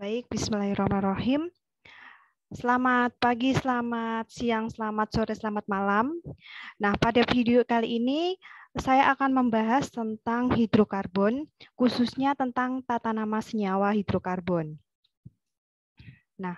Baik, bismillahirrahmanirrahim. Selamat pagi, selamat siang, selamat sore, selamat malam. Nah, pada video kali ini saya akan membahas tentang hidrokarbon, khususnya tentang tata nama senyawa hidrokarbon. Nah,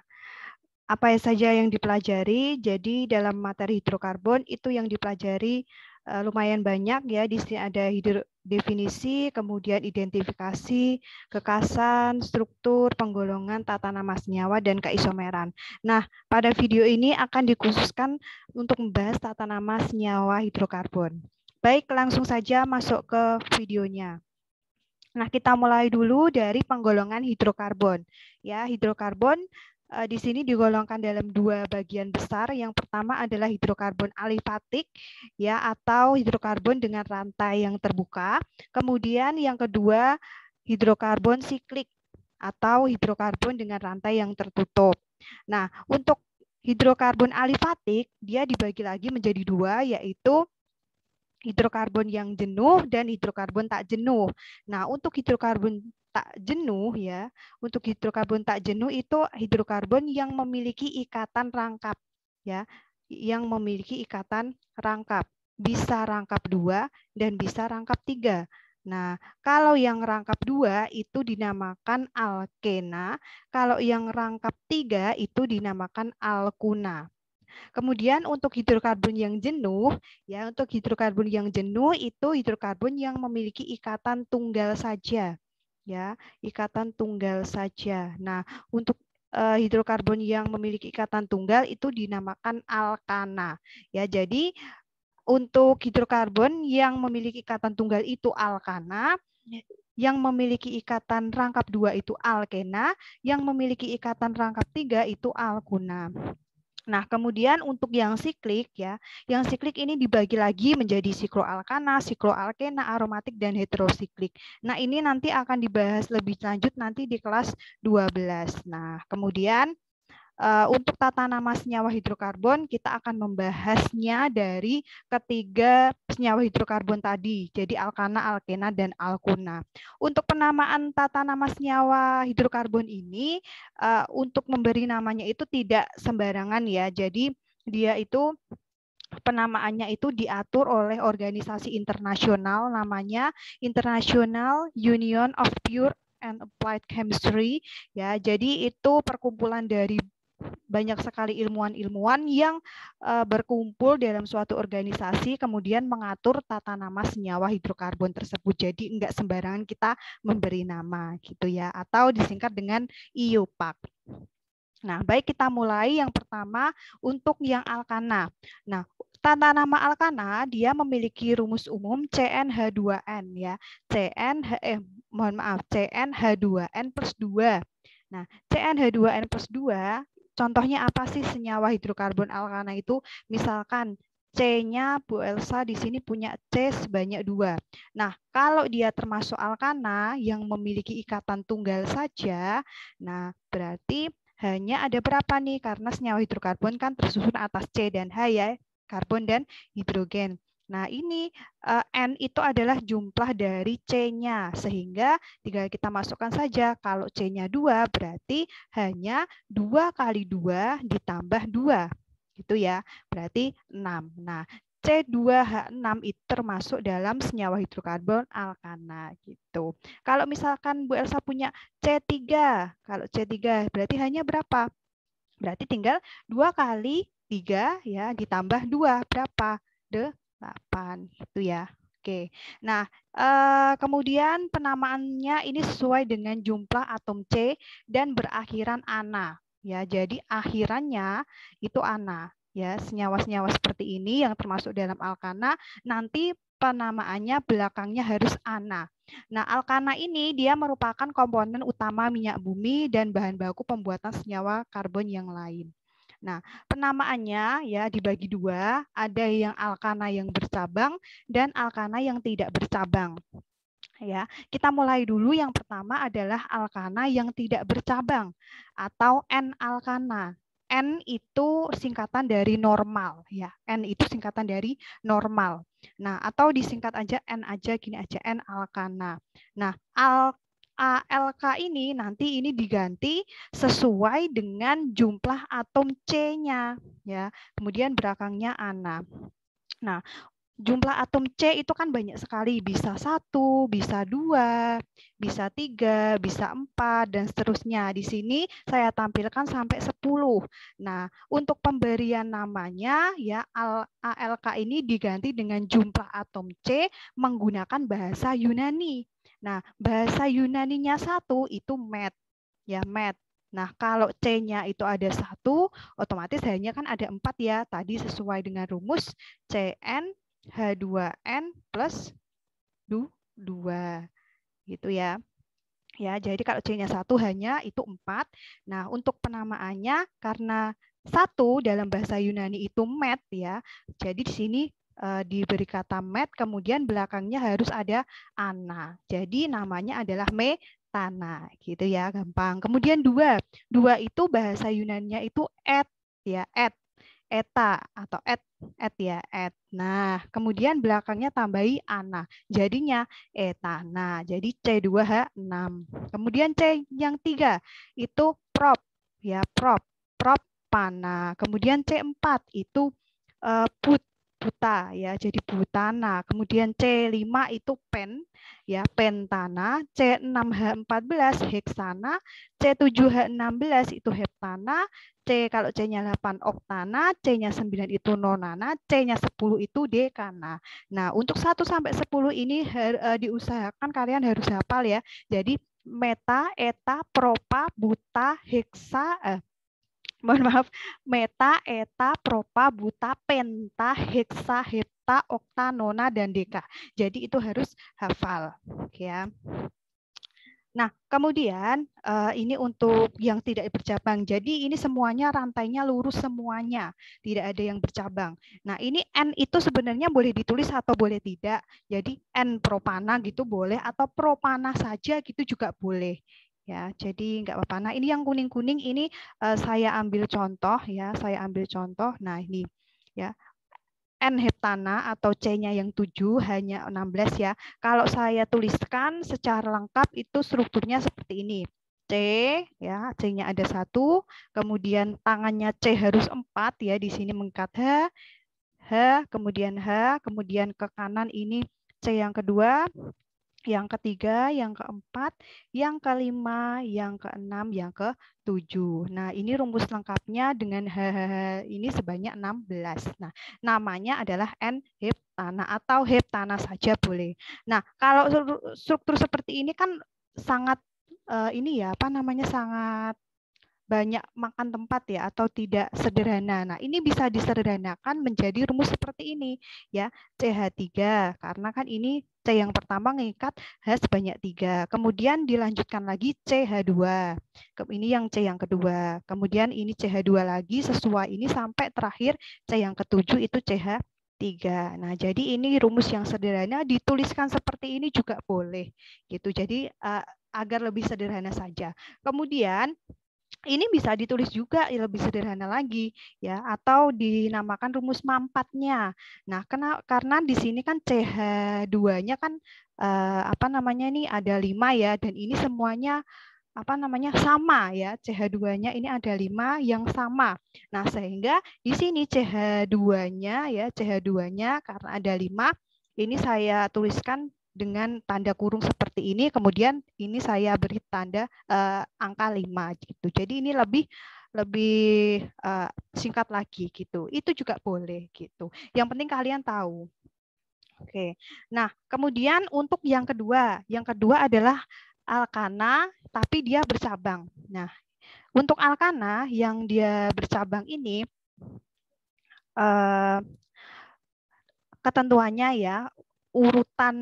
apa saja yang dipelajari? Jadi dalam materi hidrokarbon itu yang dipelajari uh, lumayan banyak ya. Di sini ada hidro definisi, kemudian identifikasi, kekasan, struktur, penggolongan, tata nama senyawa, dan keisomeran. Nah, pada video ini akan dikhususkan untuk membahas tata nama senyawa hidrokarbon. Baik, langsung saja masuk ke videonya. Nah, kita mulai dulu dari penggolongan hidrokarbon. Ya, hidrokarbon uh, di sini digolongkan dalam dua bagian besar. Yang pertama adalah hidrokarbon alifatik ya atau hidrokarbon dengan rantai yang terbuka. Kemudian yang kedua hidrokarbon siklik atau hidrokarbon dengan rantai yang tertutup. Nah, untuk hidrokarbon alifatik dia dibagi lagi menjadi dua yaitu hidrokarbon yang jenuh dan hidrokarbon tak jenuh. Nah, untuk hidrokarbon tak jenuh ya. Untuk hidrokarbon tak jenuh itu hidrokarbon yang memiliki ikatan rangkap ya, yang memiliki ikatan rangkap. Bisa rangkap dua dan bisa rangkap tiga. Nah, kalau yang rangkap dua itu dinamakan alkena, kalau yang rangkap tiga itu dinamakan alkuna. Kemudian untuk hidrokarbon yang jenuh, ya untuk hidrokarbon yang jenuh itu hidrokarbon yang memiliki ikatan tunggal saja ya ikatan tunggal saja. Nah untuk uh, hidrokarbon yang memiliki ikatan tunggal itu dinamakan alkana. Ya, jadi untuk hidrokarbon yang memiliki ikatan tunggal itu alkana, ya. yang memiliki ikatan rangkap dua itu alkena, yang memiliki ikatan rangkap tiga itu alkuna. Nah, kemudian untuk yang siklik ya, yang siklik ini dibagi lagi menjadi sikloalkana, sikloalkena, aromatik dan heterosiklik. Nah, ini nanti akan dibahas lebih lanjut nanti di kelas 12. Nah, kemudian Eh, untuk tata nama senyawa hidrokarbon kita akan membahasnya dari ketiga senyawa hidrokarbon tadi, jadi alkana, alkena, dan alkuna. Untuk penamaan tata nama senyawa hidrokarbon ini eh, untuk memberi namanya itu tidak sembarangan ya, jadi dia itu penamaannya itu diatur oleh organisasi internasional namanya International Union of Pure and Applied Chemistry ya. Jadi itu perkumpulan dari banyak sekali ilmuwan-ilmuwan yang uh, berkumpul dalam suatu organisasi kemudian mengatur tata nama senyawa hidrokarbon tersebut. Jadi enggak sembarangan kita memberi nama gitu ya atau disingkat dengan IUPAC. Nah, baik kita mulai yang pertama untuk yang alkana. Nah, tata nama alkana dia memiliki rumus umum CnH2n ya. CnH eh mohon maaf CnH2n plus dua. Nah, CnH2n plus 2 Contohnya apa sih senyawa hidrokarbon alkana itu? Misalkan C-nya Bu Elsa di sini punya C sebanyak dua. Nah, kalau dia termasuk alkana yang memiliki ikatan tunggal saja, nah berarti hanya ada berapa nih? Karena senyawa hidrokarbon kan tersusun atas C dan H ya, karbon dan hidrogen. Nah, ini uh, N itu adalah jumlah dari C-nya, sehingga tinggal kita masukkan saja. Kalau C-nya 2, berarti hanya 2 kali 2 ditambah 2. Gitu ya, berarti 6. Nah, C2H6 itu termasuk dalam senyawa hidrokarbon alkana gitu. Kalau misalkan Bu Elsa punya C3, kalau C3 berarti hanya berapa? Berarti tinggal 2 kali 3 ya ditambah 2 berapa? 8 itu ya. Oke. Nah, eh, kemudian penamaannya ini sesuai dengan jumlah atom C dan berakhiran ana. Ya, jadi akhirannya itu ana. Ya, senyawa-senyawa seperti ini yang termasuk dalam alkana nanti penamaannya belakangnya harus ana. Nah, alkana ini dia merupakan komponen utama minyak bumi dan bahan baku pembuatan senyawa karbon yang lain. Nah, penamaannya ya dibagi dua, ada yang alkana yang bercabang dan alkana yang tidak bercabang. Ya, kita mulai dulu yang pertama adalah alkana yang tidak bercabang atau N-alkana. N itu singkatan dari normal ya. N itu singkatan dari normal. Nah, atau disingkat aja N aja gini aja N alkana. Nah, al ALK ini nanti ini diganti sesuai dengan jumlah atom C-nya ya. Kemudian belakangnya ana. Nah, jumlah atom C itu kan banyak sekali, bisa satu, bisa dua, bisa tiga, bisa empat, dan seterusnya. Di sini saya tampilkan sampai 10. Nah, untuk pemberian namanya, ya ALK ini diganti dengan jumlah atom C menggunakan bahasa Yunani. Nah, bahasa Yunani-nya satu itu met, ya met. Nah, kalau C-nya itu ada satu, otomatis hanya kan ada empat ya. Tadi sesuai dengan rumus CN H2N plus 2. Gitu ya. Ya, jadi kalau C-nya satu hanya itu empat. Nah, untuk penamaannya karena satu dalam bahasa Yunani itu met ya. Jadi di sini Eh, diberi kata met, kemudian belakangnya harus ada ana. Jadi namanya adalah me tanah gitu ya gampang kemudian dua dua itu bahasa Yunannya itu et ya et eta atau et et ya et nah kemudian belakangnya tambahi ana jadinya etana jadi C2H6 kemudian C yang tiga itu prop ya prop prop pana kemudian C4 itu uh, put buta ya jadi butana kemudian C5 itu pen ya pentana C6H14 heksana C7H16 itu heptana C kalau C-nya 8 oktana, C-nya 9 itu nonana, C-nya 10 itu dekana. Nah, untuk 1 sampai 10 ini eh, diusahakan kalian harus hafal ya. Jadi meta, eta, propa, buta, heksa, eh, mohon maaf meta, eta, propa, buta, penta, heksa, hepta, okta, nona dan deka. Jadi itu harus hafal, ya. Nah, kemudian eh, ini untuk yang tidak bercabang. Jadi ini semuanya rantainya lurus semuanya, tidak ada yang bercabang. Nah, ini N itu sebenarnya boleh ditulis atau boleh tidak. Jadi N propana gitu boleh atau propana saja gitu juga boleh ya jadi nggak apa-apa nah ini yang kuning-kuning ini uh, saya ambil contoh ya saya ambil contoh nah ini ya N heptana atau C-nya yang 7 hanya 16 ya. Kalau saya tuliskan secara lengkap itu strukturnya seperti ini. C ya, C-nya ada satu, kemudian tangannya C harus empat ya di sini mengkat H, H, kemudian H, kemudian ke kanan ini C yang kedua, yang ketiga, yang keempat, yang kelima, yang keenam, yang ketujuh. Nah, ini rumus lengkapnya dengan hahaha ini sebanyak 16. Nah, namanya adalah n heptana atau heptana saja boleh. Nah, kalau struktur seperti ini kan sangat eh, ini ya apa namanya sangat banyak makan tempat ya atau tidak sederhana. Nah, ini bisa disederhanakan menjadi rumus seperti ini ya. CH3 karena kan ini C yang pertama mengikat H sebanyak 3. Kemudian dilanjutkan lagi CH2. Ini yang C yang kedua. Kemudian ini CH2 lagi sesuai ini sampai terakhir C yang ketujuh itu CH 3. Nah, jadi ini rumus yang sederhana dituliskan seperti ini juga boleh gitu. Jadi eh, agar lebih sederhana saja. Kemudian ini bisa ditulis juga lebih sederhana lagi ya atau dinamakan rumus mampatnya. Nah, kena, karena di sini kan CH2-nya kan eh, apa namanya ini ada lima ya dan ini semuanya apa namanya sama ya CH2-nya ini ada lima yang sama. Nah, sehingga di sini CH2-nya ya CH2-nya karena ada lima, ini saya tuliskan dengan tanda kurung seperti ini kemudian ini saya beri tanda uh, angka 5 gitu. Jadi ini lebih lebih uh, singkat lagi gitu. Itu juga boleh gitu. Yang penting kalian tahu. Oke. Nah, kemudian untuk yang kedua, yang kedua adalah alkana tapi dia bercabang. Nah, untuk alkana yang dia bercabang ini uh, ketentuannya ya urutan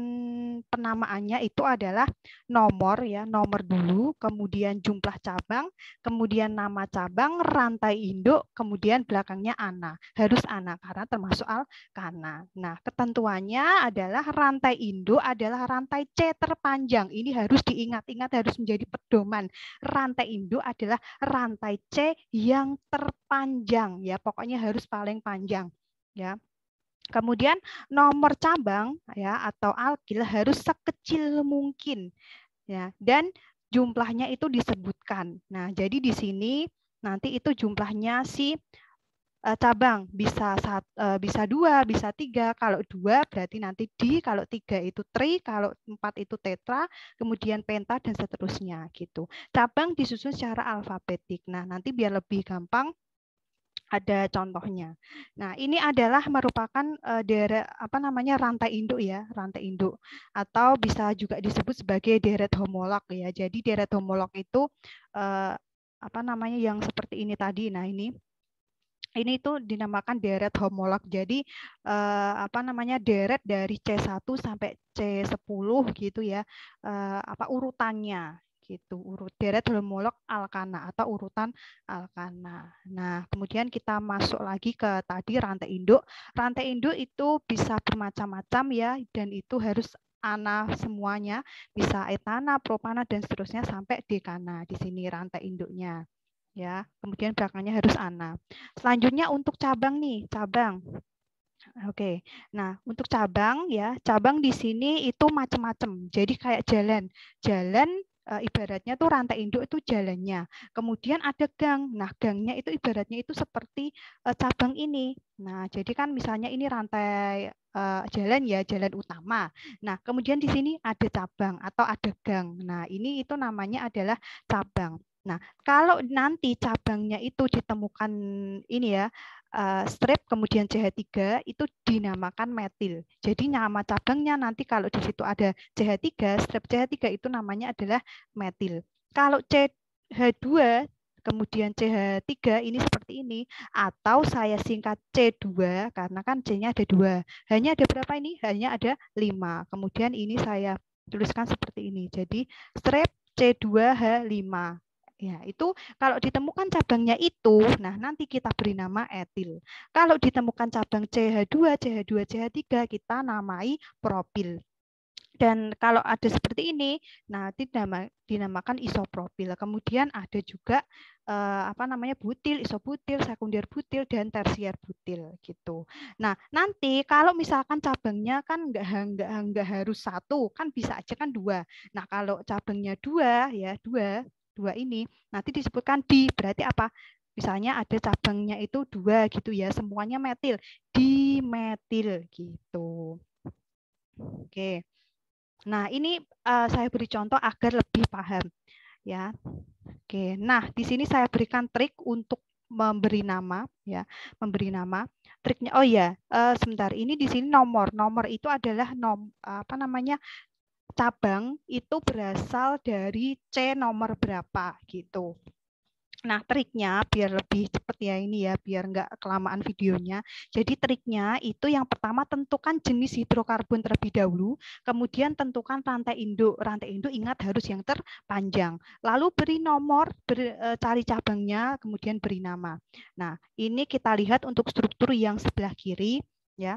penamaannya itu adalah nomor ya, nomor dulu, kemudian jumlah cabang, kemudian nama cabang, rantai induk, kemudian belakangnya ana. Harus ana karena termasuk al kana. Nah, ketentuannya adalah rantai induk adalah rantai C terpanjang. Ini harus diingat-ingat harus menjadi pedoman. Rantai induk adalah rantai C yang terpanjang ya, pokoknya harus paling panjang ya. Kemudian nomor cabang ya atau alkil harus sekecil mungkin ya dan jumlahnya itu disebutkan. Nah, jadi di sini nanti itu jumlahnya si eh, cabang bisa sat, eh, bisa dua, bisa tiga. Kalau dua berarti nanti di, kalau tiga itu tri, kalau empat itu tetra, kemudian penta dan seterusnya gitu. Cabang disusun secara alfabetik. Nah, nanti biar lebih gampang ada contohnya. Nah, ini adalah merupakan uh, eh, deret apa namanya rantai induk ya, rantai induk atau bisa juga disebut sebagai deret homolog ya. Jadi deret homolog itu uh, apa namanya yang seperti ini tadi. Nah, ini ini itu dinamakan deret homolog. Jadi uh, apa namanya deret dari C1 sampai C10 gitu ya. Uh, apa urutannya itu urut deret homolog alkana atau urutan alkana. Nah, kemudian kita masuk lagi ke tadi rantai induk. Rantai induk itu bisa bermacam-macam ya dan itu harus ana semuanya bisa etana, propana dan seterusnya sampai dekana di sini rantai induknya ya. Kemudian belakangnya harus ana. Selanjutnya untuk cabang nih, cabang. Oke. Nah, untuk cabang ya, cabang di sini itu macam-macam. Jadi kayak jalan. Jalan Eh, ibaratnya tuh rantai induk itu jalannya. Kemudian ada gang. Nah, gangnya itu ibaratnya itu seperti eh, cabang ini. Nah, jadi kan misalnya ini rantai eh, jalan ya, jalan utama. Nah, kemudian di sini ada cabang atau ada gang. Nah, ini itu namanya adalah cabang. Nah, kalau nanti cabangnya itu ditemukan ini ya, eh, strip kemudian CH3 itu dinamakan metil. Jadi nama cabangnya nanti kalau di situ ada CH3, strip CH3 itu namanya adalah metil. Kalau CH2 kemudian CH3 ini seperti ini atau saya singkat C2 karena kan C-nya ada dua. Hanya ada berapa ini? Hanya ada lima. Kemudian ini saya tuliskan seperti ini. Jadi strip C2H5 Ya, itu kalau ditemukan cabangnya itu, nah nanti kita beri nama etil. Kalau ditemukan cabang CH2, CH2, CH3 kita namai propil. Dan kalau ada seperti ini, nanti dinamakan isopropil. Kemudian ada juga eh, apa namanya butil, isobutil, sekunder butil, dan tersier butil gitu. Nah nanti kalau misalkan cabangnya kan nggak nggak nggak harus satu, kan bisa aja kan dua. Nah kalau cabangnya dua ya dua dua ini nanti disebutkan di berarti apa misalnya ada cabangnya itu dua gitu ya semuanya metil dimetil gitu oke nah ini uh, saya beri contoh agar lebih paham ya oke nah di sini saya berikan trik untuk memberi nama ya memberi nama triknya oh ya uh, sebentar ini di sini nomor nomor itu adalah nom apa namanya cabang itu berasal dari C nomor berapa gitu. Nah, triknya biar lebih cepat ya ini ya, biar enggak kelamaan videonya. Jadi triknya itu yang pertama tentukan jenis hidrokarbon terlebih dahulu, kemudian tentukan rantai induk. Rantai induk ingat harus yang terpanjang. Lalu beri nomor, beri, e, cari cabangnya, kemudian beri nama. Nah, ini kita lihat untuk struktur yang sebelah kiri ya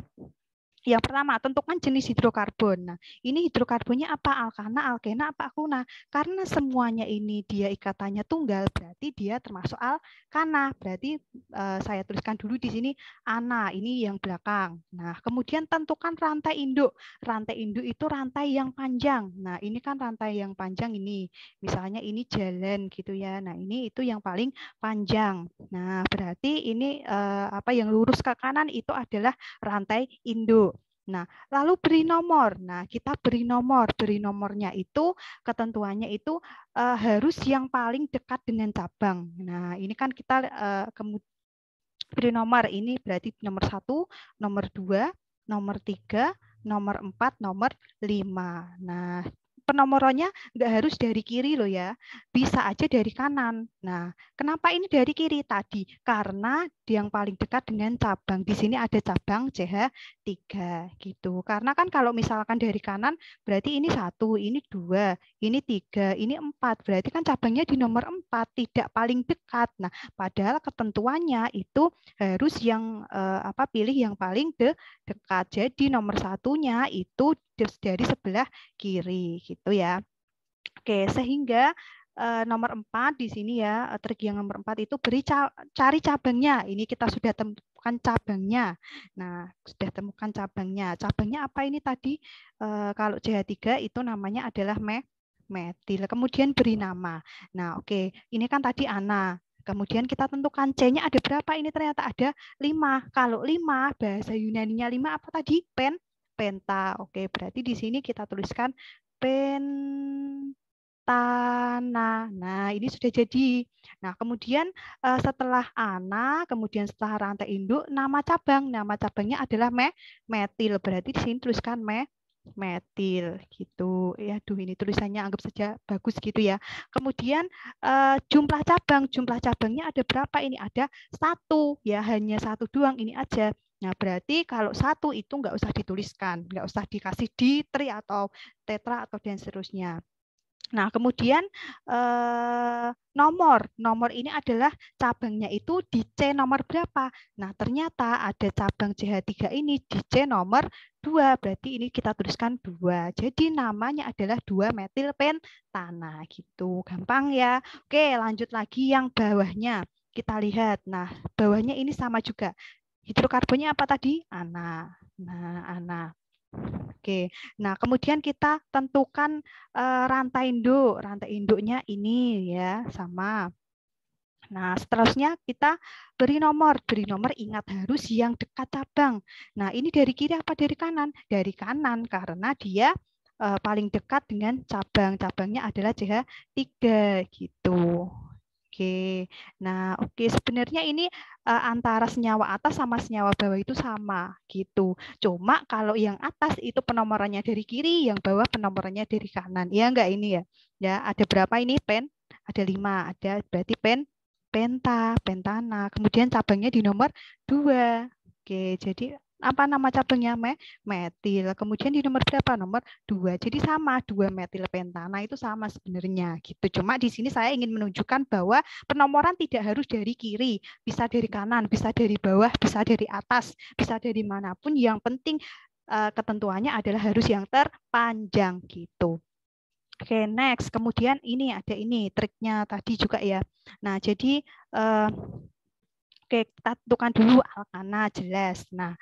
yang pertama tentukan jenis hidrokarbon. Nah, ini hidrokarbonnya apa? Alkana, alkena, apa akuna? Karena semuanya ini dia ikatannya tunggal, berarti dia termasuk alkana. Berarti eh, saya tuliskan dulu di sini ana, ini yang belakang. Nah, kemudian tentukan rantai induk. Rantai induk itu rantai yang panjang. Nah, ini kan rantai yang panjang ini. Misalnya ini jalan gitu ya. Nah, ini itu yang paling panjang. Nah, berarti ini eh, apa yang lurus ke kanan itu adalah rantai induk. Nah, lalu beri nomor. Nah, kita beri nomor. Beri nomornya itu, ketentuannya itu uh, harus yang paling dekat dengan cabang. Nah, ini kan kita uh, eh, kemudian beri nomor. Ini berarti nomor satu, nomor dua, nomor tiga, nomor empat, nomor lima. Nah, penomorannya nggak harus dari kiri loh ya, bisa aja dari kanan. Nah, kenapa ini dari kiri tadi? Karena yang paling dekat dengan cabang. Di sini ada cabang CH3 gitu. Karena kan kalau misalkan dari kanan berarti ini satu, ini dua, ini tiga, ini empat. Berarti kan cabangnya di nomor empat, tidak paling dekat. Nah, padahal ketentuannya itu harus yang eh, apa pilih yang paling de dekat. Jadi nomor satunya itu dari sebelah kiri gitu ya. Oke, sehingga eh, nomor 4 di sini ya, eh, trik yang nomor 4 itu beri cari cabangnya. Ini kita sudah temukan cabangnya. Nah, sudah temukan cabangnya. Cabangnya apa ini tadi? Eh, kalau CH3 itu namanya adalah me metil. Kemudian beri nama. Nah, oke, ini kan tadi ana. Kemudian kita tentukan C-nya ada berapa? Ini ternyata ada 5. Kalau 5, bahasa Yunani-nya 5 apa tadi? Pen penta. Oke, berarti di sini kita tuliskan pentana. Nah, ini sudah jadi. Nah, kemudian eh, setelah ana, kemudian setelah rantai induk, nama cabang. Nama cabangnya adalah me metil. Berarti di sini tuliskan me metil gitu ya duh ini tulisannya anggap saja bagus gitu ya kemudian eh, jumlah cabang jumlah cabangnya ada berapa ini ada satu ya hanya satu doang ini aja Nah, berarti kalau satu itu nggak usah dituliskan, nggak usah dikasih di tri atau tetra atau dan seterusnya. Nah, kemudian eh, nomor. Nomor ini adalah cabangnya itu di C nomor berapa. Nah, ternyata ada cabang CH3 ini di C nomor 2. Berarti ini kita tuliskan 2. Jadi namanya adalah 2 metil pentana gitu. Gampang ya. Oke, lanjut lagi yang bawahnya. Kita lihat. Nah, bawahnya ini sama juga hidrokarbonnya apa tadi? Ana. Nah, ana. Oke. Nah, kemudian kita tentukan eh, rantai induk. Rantai induknya ini ya, sama. Nah, seterusnya kita beri nomor. Beri nomor ingat harus yang dekat cabang. Nah, ini dari kiri apa dari kanan? Dari kanan karena dia eh, paling dekat dengan cabang. Cabangnya adalah ch 3 gitu. Oke. Nah, oke sebenarnya ini uh, antara senyawa atas sama senyawa bawah itu sama gitu. Cuma kalau yang atas itu penomorannya dari kiri, yang bawah penomorannya dari kanan. Iya enggak ini ya? Ya, ada berapa ini pen? Ada lima. Ada berarti pen penta, pentana. Kemudian cabangnya di nomor dua. Oke, jadi apa nama cabangnya me metil. Kemudian di nomor berapa? Nomor dua Jadi sama dua metil pentana itu sama sebenarnya gitu. Cuma di sini saya ingin menunjukkan bahwa penomoran tidak harus dari kiri, bisa dari kanan, bisa dari bawah, bisa dari atas, bisa dari manapun. Yang penting eh, ketentuannya adalah harus yang terpanjang gitu. Oke, okay, next. Kemudian ini ada ini triknya tadi juga ya. Nah, jadi uh, Oke, kita tentukan dulu alkana jelas. Nah,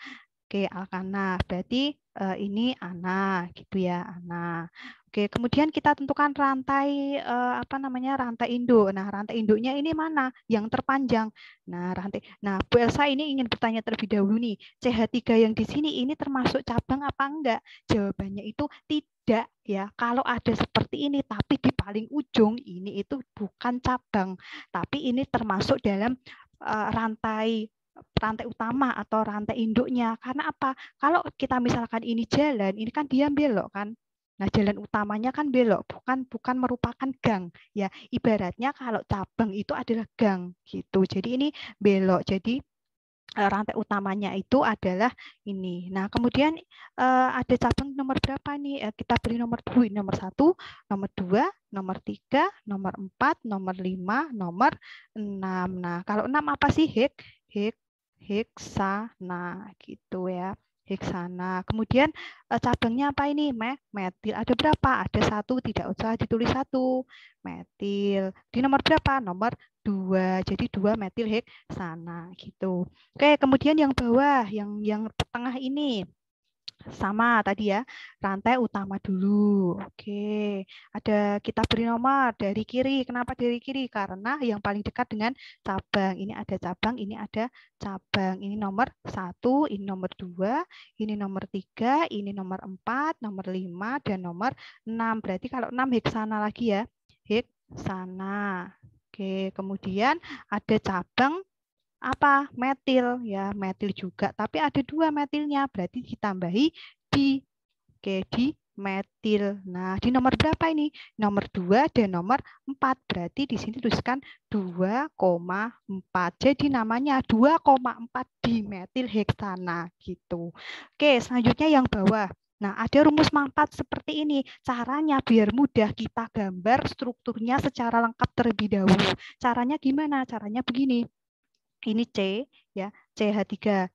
Oke, alkana. Nah, berarti uh, ini ana gitu ya, ana. Oke, kemudian kita tentukan rantai uh, apa namanya? rantai induk. Nah, rantai induknya ini mana? Yang terpanjang. Nah, rantai. Nah, Bu Elsa ini ingin bertanya terlebih dahulu nih, CH3 yang di sini ini termasuk cabang apa enggak? Jawabannya itu tidak ya. Kalau ada seperti ini tapi di paling ujung ini itu bukan cabang, tapi ini termasuk dalam uh, rantai rantai utama atau rantai induknya. Karena apa? Kalau kita misalkan ini jalan, ini kan dia belok kan. Nah, jalan utamanya kan belok, bukan bukan merupakan gang ya. Ibaratnya kalau cabang itu adalah gang gitu. Jadi ini belok. Jadi Eh, rantai utamanya itu adalah ini. Nah, kemudian eh, ada cabang nomor berapa nih? Eh, kita beri nomor dua, nomor satu, nomor dua, nomor tiga, nomor empat, nomor lima, nomor enam. Nah, kalau enam apa sih hek? Hek, nah gitu ya heksana. Kemudian eh, cabangnya apa ini? Metil. Ada berapa? Ada satu. Tidak usah ditulis satu. Metil. Di nomor berapa? Nomor dua. Jadi dua metil heksana gitu. Oke, kemudian yang bawah, yang yang tengah ini sama tadi ya, rantai utama dulu. Oke, ada kita beri nomor dari kiri. Kenapa dari kiri? Karena yang paling dekat dengan cabang. Ini ada cabang, ini ada cabang. Ini nomor satu, ini nomor dua, ini nomor tiga, ini nomor empat, nomor lima, dan nomor enam. Berarti kalau enam heksana lagi ya, heksana. Oke, kemudian ada cabang apa metil ya metil juga tapi ada dua metilnya berarti ditambahi di oke di metil nah di nomor berapa ini nomor 2 dan nomor 4 berarti di sini tuliskan 2,4 jadi namanya 2,4 metil heksana gitu oke selanjutnya yang bawah Nah, ada rumus manfaat seperti ini. Caranya biar mudah kita gambar strukturnya secara lengkap terlebih dahulu. Caranya gimana? Caranya begini ini C ya CH3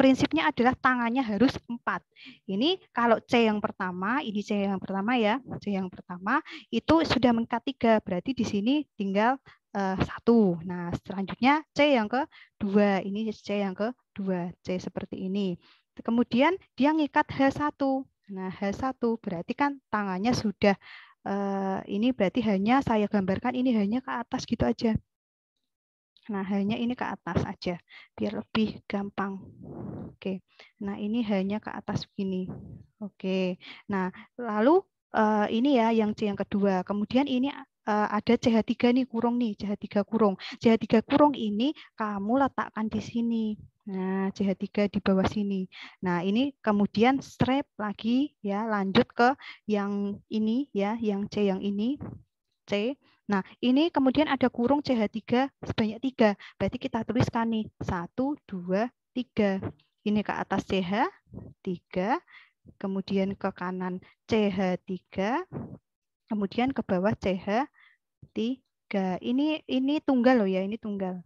prinsipnya adalah tangannya harus empat. Ini kalau C yang pertama, ini C yang pertama ya, C yang pertama itu sudah mengikat tiga, berarti di sini tinggal eh, satu. nah selanjutnya C yang ke dua, ini C yang ke dua, C seperti ini. Kemudian dia ngikat H1. Nah H1 berarti kan tangannya sudah, uh, ini berarti hanya saya gambarkan ini hanya ke atas gitu aja. Nah, hanya ini ke atas aja, biar lebih gampang. Oke, nah ini hanya ke atas begini. Oke, nah lalu eh, ini ya yang C yang kedua. Kemudian ini eh, ada CH3 nih kurung nih, CH3 kurung. CH3 kurung ini kamu letakkan di sini. Nah, CH3 di bawah sini. Nah, ini kemudian strap lagi ya, lanjut ke yang ini ya, yang C yang ini. C. Nah, ini kemudian ada kurung CH3 sebanyak 3. Berarti kita tuliskan nih 1, 2, 3. Ini ke atas CH, 3. Kemudian ke kanan CH3. Kemudian ke bawah CH3. Ini ini tunggal loh ya, ini tunggal.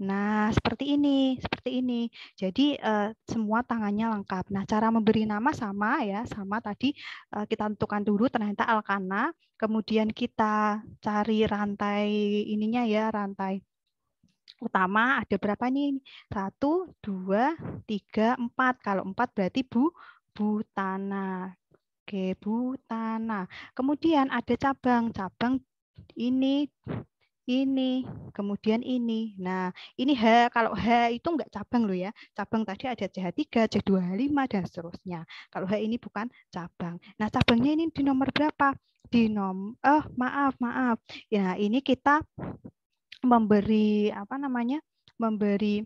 Nah, seperti ini, seperti ini. Jadi uh, semua tangannya lengkap. Nah, cara memberi nama sama ya, sama tadi uh, kita tentukan dulu ternyata alkana, kemudian kita cari rantai ininya ya, rantai utama ada berapa nih? Satu, dua, tiga, empat. Kalau empat berarti bu, butana. Oke, butana. Kemudian ada cabang, cabang ini ini, kemudian ini. Nah, ini H, kalau H itu enggak cabang loh ya. Cabang tadi ada CH3, C2H5, dan seterusnya. Kalau H ini bukan cabang. Nah, cabangnya ini di nomor berapa? Di nomor, oh eh, maaf, maaf. Ya, ini kita memberi, apa namanya, memberi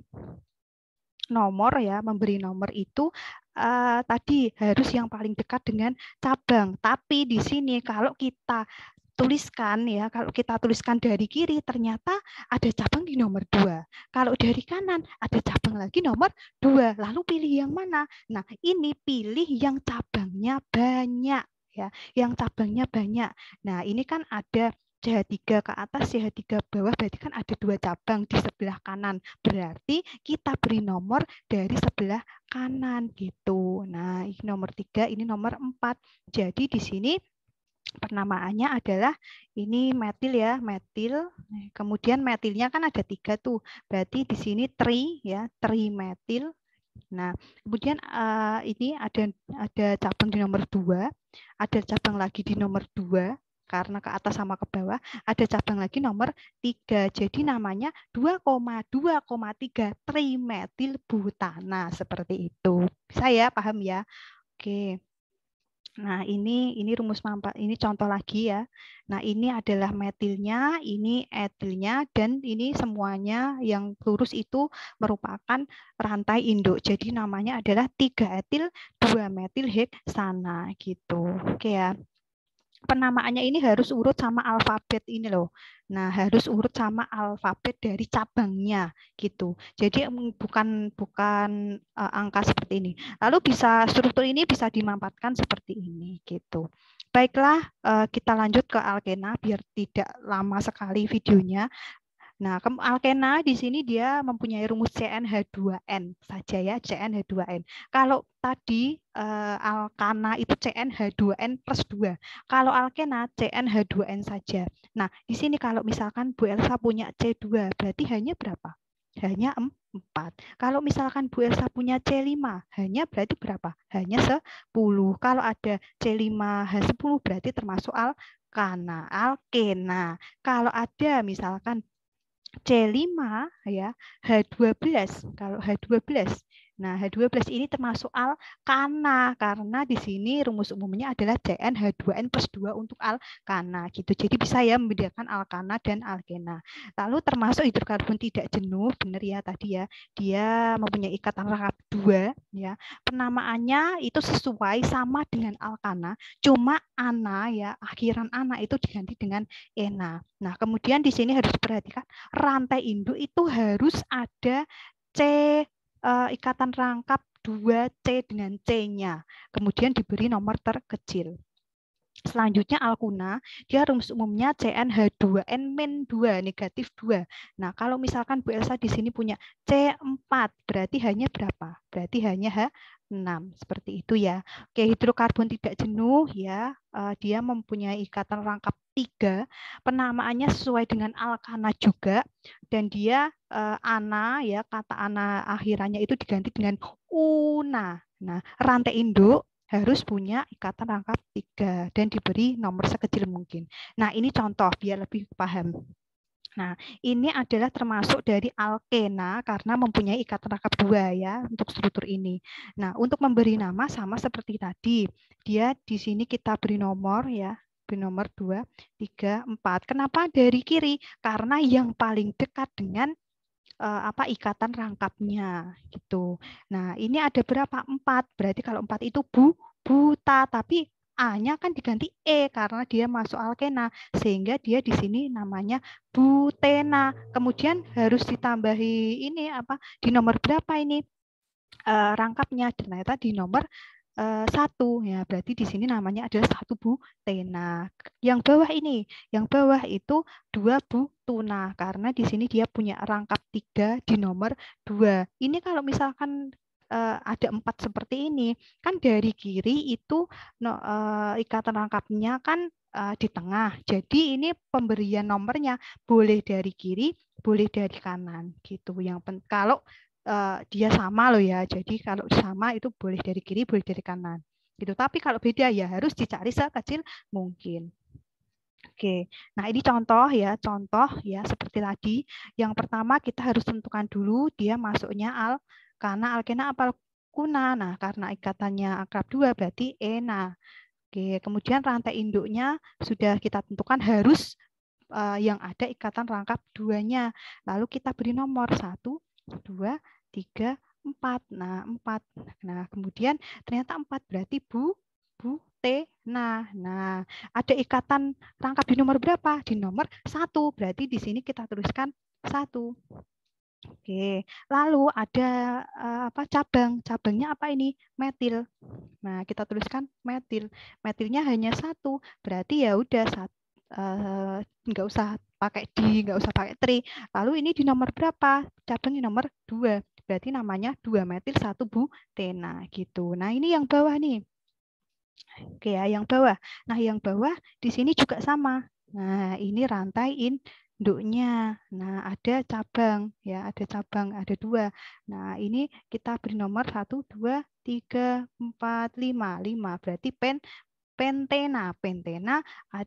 nomor ya, memberi nomor itu uh, tadi harus yang paling dekat dengan cabang. Tapi di sini kalau kita tuliskan ya kalau kita tuliskan dari kiri ternyata ada cabang di nomor dua kalau dari kanan ada cabang lagi nomor dua lalu pilih yang mana nah ini pilih yang cabangnya banyak ya yang cabangnya banyak nah ini kan ada CH3 ke atas, CH3 bawah, berarti kan ada dua cabang di sebelah kanan. Berarti kita beri nomor dari sebelah kanan gitu. Nah, ini nomor tiga ini nomor empat. Jadi di sini penamaannya adalah ini metil ya, metil. Eh, kemudian metilnya kan ada tiga tuh. Berarti di sini tri ya, trimetil. Nah, kemudian uh, ini ada ada cabang di nomor dua, ada cabang lagi di nomor dua karena ke atas sama ke bawah, ada cabang lagi nomor tiga. Jadi namanya 2,2,3 trimetil butana seperti itu. Saya paham ya? Oke. Nah, ini ini rumus mampat, ini contoh lagi ya. Nah, ini adalah metilnya, ini etilnya dan ini semuanya yang lurus itu merupakan rantai induk. Jadi namanya adalah 3 etil 2 metil heksana gitu. Oke ya penamaannya ini harus urut sama alfabet ini loh. Nah, harus urut sama alfabet dari cabangnya gitu. Jadi bukan bukan uh, angka seperti ini. Lalu bisa struktur ini bisa dimampatkan seperti ini gitu. Baiklah, uh, kita lanjut ke alkena biar tidak lama sekali videonya. Nah, alkena di sini dia mempunyai rumus CnH2n saja ya, CnH2n. Kalau tadi eh, alkana itu CnH2n plus 2. Kalau alkena CnH2n saja. Nah, di sini kalau misalkan Bu Elsa punya C2, berarti hanya berapa? Hanya 4. Kalau misalkan Bu Elsa punya C5, hanya berarti berapa? Hanya 10. Kalau ada C5, H10 berarti termasuk alkana, alkena. Kalau ada misalkan C5 ya H12 kalau H12 Nah, H2 plus ini termasuk alkana karena di sini rumus umumnya adalah cnh 2 n plus 2 untuk alkana gitu. Jadi bisa ya membedakan alkana dan alkena. Lalu termasuk hidrokarbon tidak jenuh, benar ya tadi ya. Dia mempunyai ikatan rangkap 2 ya. Penamaannya itu sesuai sama dengan alkana, cuma ana ya akhiran ana itu diganti dengan ena. Nah, kemudian di sini harus perhatikan rantai induk itu harus ada C uh, ikatan rangkap 2C dengan C-nya. Kemudian diberi nomor terkecil. Selanjutnya alkuna, dia rumus umumnya CnH2n-2 negatif 2. Nah, kalau misalkan Bu Elsa di sini punya C4, berarti hanya berapa? Berarti hanya H6, seperti itu ya. Oke, hidrokarbon tidak jenuh ya, eh, dia mempunyai ikatan rangkap 3. penamaannya sesuai dengan alkana juga dan dia eh, ana ya kata ana akhirannya itu diganti dengan una nah rantai induk harus punya ikatan rangkap tiga dan diberi nomor sekecil mungkin. Nah, ini contoh biar lebih paham. Nah, ini adalah termasuk dari alkena karena mempunyai ikatan rangkap dua ya untuk struktur ini. Nah, untuk memberi nama sama seperti tadi. Dia di sini kita beri nomor ya, beri nomor 2, 3, 4. Kenapa dari kiri? Karena yang paling dekat dengan Eh, apa ikatan rangkapnya gitu. Nah, ini ada berapa? Empat. Berarti kalau empat itu bu buta, tapi A-nya kan diganti E karena dia masuk alkena sehingga dia di sini namanya butena. Kemudian harus ditambahi ini apa di nomor berapa ini? uh, rangkapnya ternyata di nomor Eh, satu ya berarti di sini namanya adalah satu bu tena yang bawah ini yang bawah itu dua bu tuna. karena di sini dia punya rangkap tiga di nomor dua ini kalau misalkan uh, ada empat seperti ini kan dari kiri itu no, uh, ikatan rangkapnya kan uh, di tengah jadi ini pemberian nomornya boleh dari kiri boleh dari kanan gitu yang kalau uh, dia sama loh ya. Jadi kalau sama itu boleh dari kiri, boleh dari kanan. Gitu. Tapi kalau beda ya harus dicari sekecil mungkin. Oke. Nah, ini contoh ya, contoh ya seperti tadi. Yang pertama kita harus tentukan dulu dia masuknya al karena alkena apa kuna. Nah, karena ikatannya akrab dua berarti ena. Oke, kemudian rantai induknya sudah kita tentukan harus eh, yang ada ikatan rangkap duanya. Lalu kita beri nomor satu, dua, tiga, empat. Nah, empat. Nah, kemudian ternyata empat berarti bu, bu, t, nah. Nah, ada ikatan rangkap di nomor berapa? Di nomor satu. Berarti di sini kita tuliskan satu. Oke, lalu ada uh, apa cabang? Cabangnya apa ini? Metil. Nah, kita tuliskan metil. Metilnya hanya satu, berarti ya udah satu eh, nggak uh, usah pakai di, nggak usah pakai tri. Lalu ini di nomor berapa? Cabang di nomor dua berarti namanya 2-metil-1-butena gitu. Nah, ini yang bawah nih. Oke ya, yang bawah. Nah, yang bawah di sini juga sama. Nah, ini rantai induknya. Nah, ada cabang ya, ada cabang, ada dua. Nah, ini kita beri nomor satu dua tiga empat lima lima berarti pen pentena. Pentena e,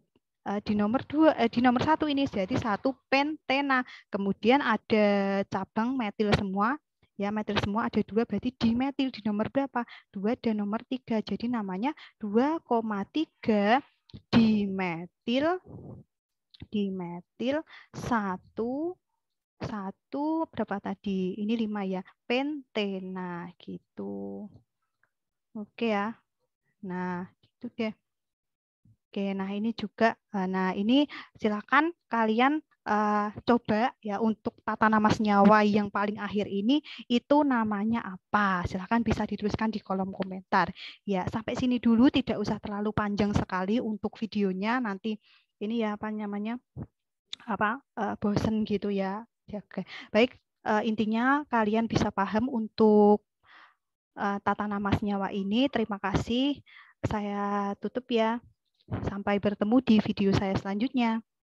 di nomor dua e, di nomor satu ini jadi satu pentena kemudian ada cabang metil semua Ya, metil semua ada dua, berarti dimetil di nomor berapa? Dua dan nomor tiga Jadi namanya 2,3 dimetil dimetil satu satu berapa tadi? Ini lima ya, pentena gitu. Oke ya. Nah, itu deh. Oke, nah ini juga eh, nah ini silakan kalian uh, coba ya untuk tata nama senyawa yang paling akhir ini itu namanya apa? Silahkan bisa dituliskan di kolom komentar. Ya, sampai sini dulu tidak usah terlalu panjang sekali untuk videonya nanti ini ya apa namanya? apa uh, bosen gitu ya. ya oke. Baik, uh, intinya kalian bisa paham untuk uh, tata nama senyawa ini. Terima kasih. Saya tutup ya. Sampai bertemu di video saya selanjutnya.